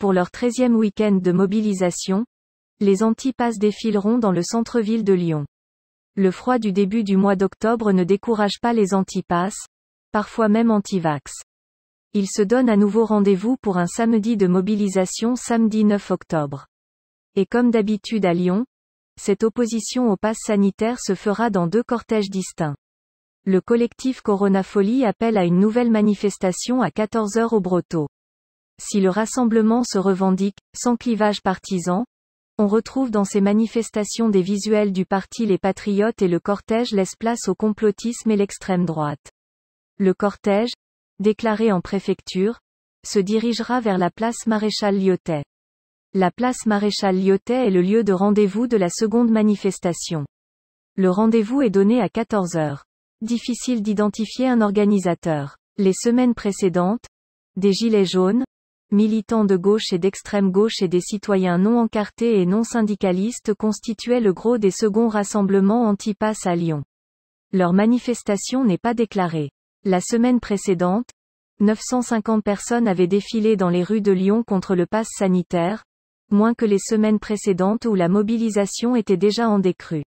pour leur 13e week-end de mobilisation, les antipasses défileront dans le centre-ville de Lyon. Le froid du début du mois d'octobre ne décourage pas les antipasses, parfois même antivax. Ils se donnent à nouveau rendez-vous pour un samedi de mobilisation samedi 9 octobre. Et comme d'habitude à Lyon, cette opposition au passes sanitaire se fera dans deux cortèges distincts. Le collectif Corona Folie appelle à une nouvelle manifestation à 14h au Brotto. Si le rassemblement se revendique, sans clivage partisan, on retrouve dans ces manifestations des visuels du parti Les Patriotes et le cortège laisse place au complotisme et l'extrême droite. Le cortège, déclaré en préfecture, se dirigera vers la place Maréchal Lyotet. La place Maréchal Lyotet est le lieu de rendez-vous de la seconde manifestation. Le rendez-vous est donné à 14 heures. Difficile d'identifier un organisateur. Les semaines précédentes, des gilets jaunes, militants de gauche et d'extrême gauche et des citoyens non encartés et non syndicalistes constituaient le gros des seconds rassemblements anti-pass à Lyon. Leur manifestation n'est pas déclarée. La semaine précédente, 950 personnes avaient défilé dans les rues de Lyon contre le pass sanitaire, moins que les semaines précédentes où la mobilisation était déjà en décrue.